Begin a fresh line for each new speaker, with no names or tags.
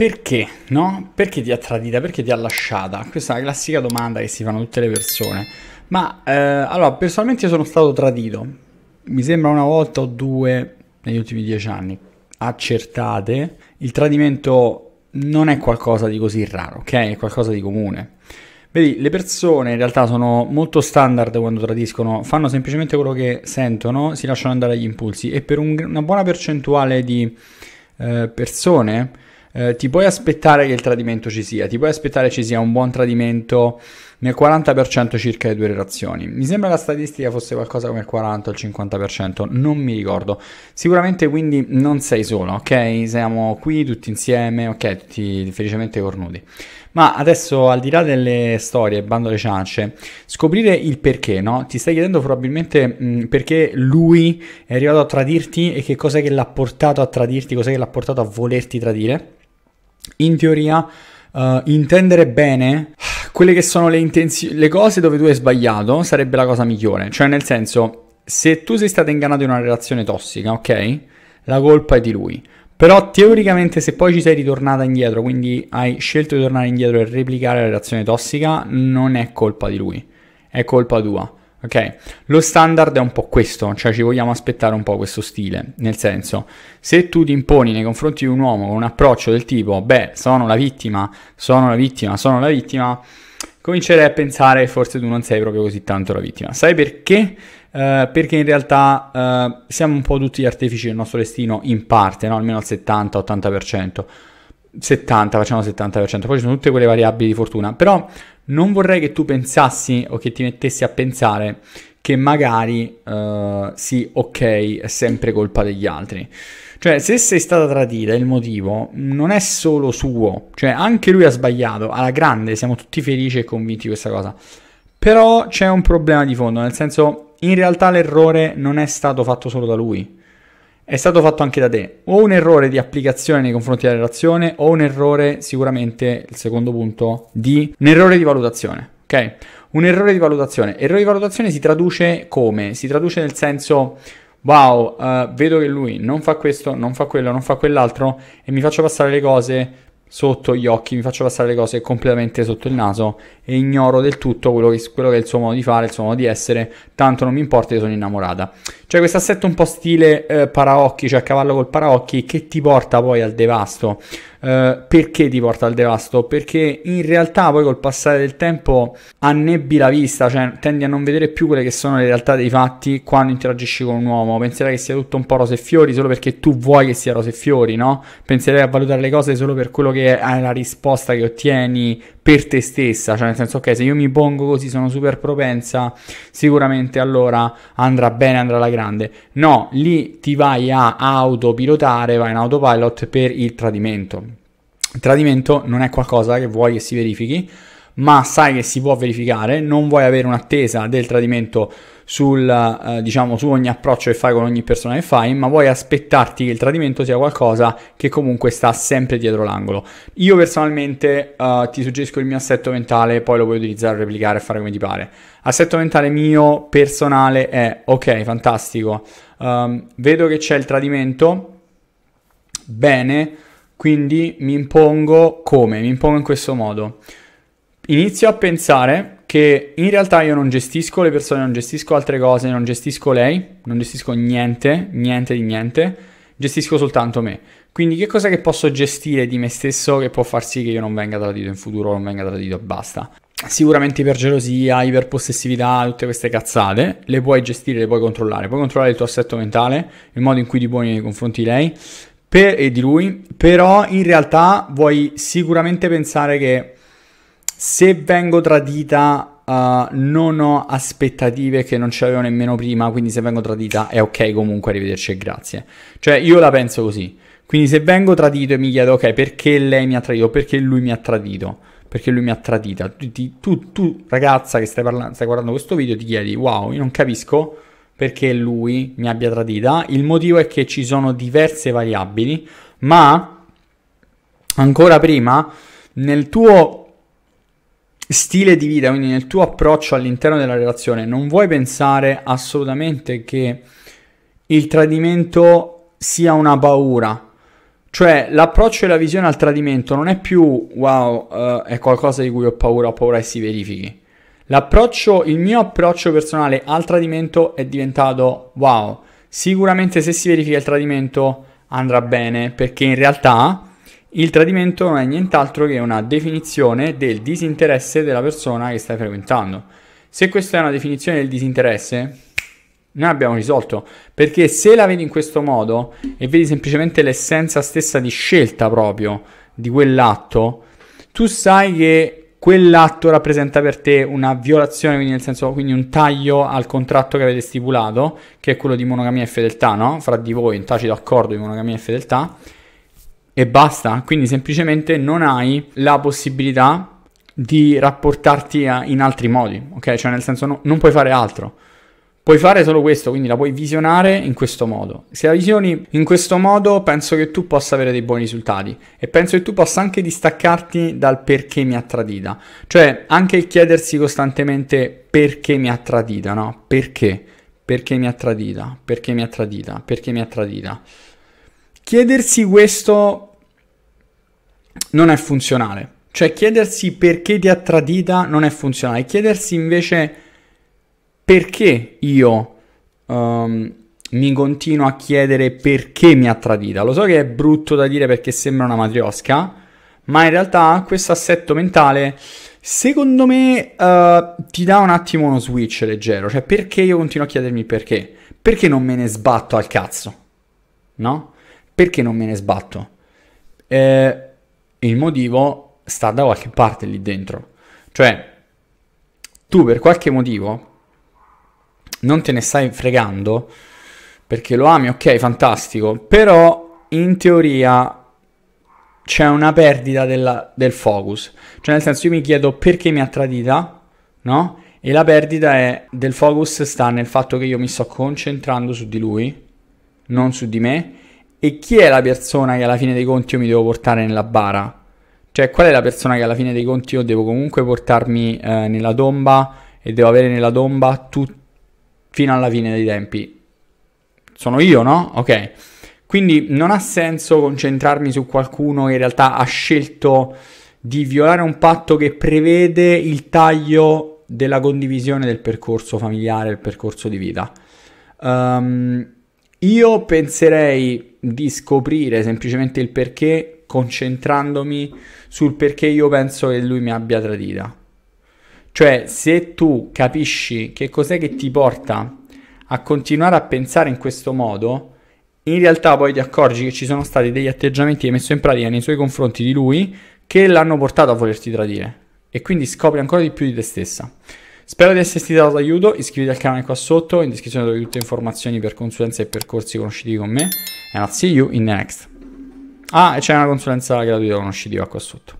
Perché? No? Perché ti ha tradita? Perché ti ha lasciata? Questa è la classica domanda che si fanno tutte le persone. Ma eh, allora, personalmente sono stato tradito. Mi sembra una volta o due negli ultimi dieci anni. Accertate. Il tradimento non è qualcosa di così raro, ok? È qualcosa di comune. Vedi, le persone in realtà sono molto standard quando tradiscono, fanno semplicemente quello che sentono, si lasciano andare agli impulsi e per un, una buona percentuale di eh, persone eh, ti puoi aspettare che il tradimento ci sia, ti puoi aspettare ci sia un buon tradimento nel 40% circa le due relazioni. Mi sembra la statistica fosse qualcosa come il 40 o il 50%, non mi ricordo. Sicuramente quindi non sei solo, ok? Siamo qui tutti insieme, ok? Tutti felicemente cornuti. Ma adesso al di là delle storie, bando alle ciance, scoprire il perché, no? Ti stai chiedendo probabilmente mh, perché lui è arrivato a tradirti e che cos'è che l'ha portato a tradirti, cos'è che l'ha portato a volerti tradire in teoria uh, intendere bene quelle che sono le, intenzioni, le cose dove tu hai sbagliato sarebbe la cosa migliore. Cioè, nel senso, se tu sei stato ingannato in una relazione tossica, ok? La colpa è di lui. Però teoricamente se poi ci sei ritornata indietro, quindi hai scelto di tornare indietro e replicare la relazione tossica, non è colpa di lui, è colpa tua. Ok, lo standard è un po' questo, cioè ci vogliamo aspettare un po' questo stile, nel senso, se tu ti imponi nei confronti di un uomo con un approccio del tipo, beh, sono la vittima, sono la vittima, sono la vittima, comincerei a pensare che forse tu non sei proprio così tanto la vittima. Sai perché? Eh, perché in realtà eh, siamo un po' tutti gli artefici del nostro destino in parte, no? almeno al 70-80%. 70, facciamo 70%, poi ci sono tutte quelle variabili di fortuna, però non vorrei che tu pensassi o che ti mettessi a pensare che magari uh, sì, ok, è sempre colpa degli altri. Cioè, se sei stata tradita, il motivo non è solo suo, cioè anche lui ha sbagliato, alla grande, siamo tutti felici e convinti di questa cosa. Però c'è un problema di fondo, nel senso, in realtà l'errore non è stato fatto solo da lui è stato fatto anche da te. O un errore di applicazione nei confronti della relazione, o un errore, sicuramente, il secondo punto, di un errore di valutazione. Ok? Un errore di valutazione. Errore di valutazione si traduce come? Si traduce nel senso. Wow, uh, vedo che lui non fa questo, non fa quello, non fa quell'altro e mi faccio passare le cose sotto gli occhi, mi faccio passare le cose completamente sotto il naso e ignoro del tutto quello che, quello che, è il suo modo di fare, il suo modo di essere, tanto non mi importa, io sono innamorata. Cioè questo assetto un po' stile eh, paraocchi, cioè a cavallo col paraocchi, che ti porta poi al devasto eh, perché ti porta al devasto? Perché in realtà poi col passare del tempo annebbi la vista, cioè tendi a non vedere più quelle che sono le realtà dei fatti quando interagisci con un uomo. Penserai che sia tutto un po' rose e fiori solo perché tu vuoi che sia rose e fiori, no? Penserai a valutare le cose solo per quello che è eh, la risposta che ottieni per te stessa, cioè nel senso ok, se io mi pongo così sono super propensa, sicuramente allora andrà bene, andrà alla grande. No, lì ti vai a autopilotare, vai in autopilot per il tradimento. Il tradimento non è qualcosa che vuoi che si verifichi, ma sai che si può verificare, non vuoi avere un'attesa del tradimento sul, eh, diciamo, su ogni approccio che fai con ogni persona che fai, ma vuoi aspettarti che il tradimento sia qualcosa che comunque sta sempre dietro l'angolo. Io personalmente eh, ti suggerisco il mio assetto mentale, poi lo puoi utilizzare, replicare e fare come ti pare. Assetto mentale mio personale è ok, fantastico. Um, vedo che c'è il tradimento. Bene, quindi mi impongo come? Mi impongo in questo modo inizio a pensare che in realtà io non gestisco le persone, non gestisco altre cose, non gestisco lei, non gestisco niente, niente di niente, gestisco soltanto me. Quindi che cosa che posso gestire di me stesso che può far sì che io non venga tradito in futuro, non venga tradito e basta. Sicuramente ipergelosia, iperpossessività, tutte queste cazzate le puoi gestire, le puoi controllare. Puoi controllare il tuo assetto mentale, il modo in cui ti poni nei confronti di lei per, e di lui, però in realtà vuoi sicuramente pensare che se vengo tradita, uh, non ho aspettative che non ce c'avevo nemmeno prima, quindi se vengo tradita è ok comunque, arrivederci e grazie. Cioè, io la penso così. Quindi se vengo tradito e mi chiedo, ok, perché lei mi ha tradito, perché lui mi ha tradito, perché lui mi ha tradita, tu, tu, tu ragazza che stai, parla- stai guardando questo video ti chiedi, wow, io non capisco perché lui mi abbia tradita, il motivo è che ci sono diverse variabili, ma ancora prima nel tuo stile di vita, quindi nel tuo approccio all'interno della relazione, non vuoi pensare assolutamente che il tradimento sia una paura. Cioè, l'approccio e la visione al tradimento non è più wow, uh, è qualcosa di cui ho paura, ho paura che si verifichi. L'approccio, il mio approccio personale al tradimento è diventato wow, sicuramente se si verifica il tradimento andrà bene, perché in realtà il tradimento non è nient'altro che una definizione del disinteresse della persona che stai frequentando. Se questa è una definizione del disinteresse, noi abbiamo risolto, perché se la vedi in questo modo e vedi semplicemente l'essenza stessa di scelta proprio di quell'atto, tu sai che quell'atto rappresenta per te una violazione, quindi nel senso quindi un taglio al contratto che avete stipulato, che è quello di monogamia e fedeltà, no? Fra di voi in tacito accordo di monogamia e fedeltà e basta, quindi semplicemente non hai la possibilità di rapportarti eh, in altri modi, ok? Cioè nel senso no, non puoi fare altro. Puoi fare solo questo, quindi la puoi visionare in questo modo. Se la visioni in questo modo, penso che tu possa avere dei buoni risultati e penso che tu possa anche distaccarti dal perché mi ha tradita. Cioè, anche chiedersi costantemente perché mi ha tradita, no? Perché? Perché mi ha tradita? Perché mi ha tradita? Perché mi ha tradita? Chiedersi questo non è funzionale. Cioè chiedersi perché ti ha tradita non è funzionale. Chiedersi invece perché io um, mi continuo a chiedere perché mi ha tradita. Lo so che è brutto da dire perché sembra una matriosca, ma in realtà questo assetto mentale secondo me uh, ti dà un attimo uno switch leggero. Cioè perché io continuo a chiedermi perché? Perché non me ne sbatto al cazzo? No? Perché non me ne sbatto? Eh, il motivo sta da qualche parte lì dentro. Cioè, tu per qualche motivo non te ne stai fregando perché lo ami, ok, fantastico, però in teoria c'è una perdita della, del focus. Cioè, nel senso, io mi chiedo perché mi ha tradita, no? E la perdita è, del focus sta nel fatto che io mi sto concentrando su di lui, non su di me, e chi è la persona che alla fine dei conti io mi devo portare nella bara? Cioè, qual è la persona che alla fine dei conti io devo comunque portarmi eh, nella tomba e devo avere nella tomba tut- fino alla fine dei tempi? Sono io, no? Ok. Quindi non ha senso concentrarmi su qualcuno che in realtà ha scelto di violare un patto che prevede il taglio della condivisione del percorso familiare, del percorso di vita. Um, io penserei di scoprire semplicemente il perché concentrandomi sul perché io penso che lui mi abbia tradita. Cioè, se tu capisci che cos'è che ti porta a continuare a pensare in questo modo, in realtà poi ti accorgi che ci sono stati degli atteggiamenti che hai messo in pratica nei suoi confronti di lui che l'hanno portato a volerti tradire. E quindi scopri ancora di più di te stessa. Spero di esserti dato d'aiuto, iscriviti al canale qua sotto, in descrizione trovi tutte le informazioni per consulenze e percorsi conoscitivi con me, and I'll see you in the next. Ah, e c'è una consulenza gratuita conoscitiva qua sotto.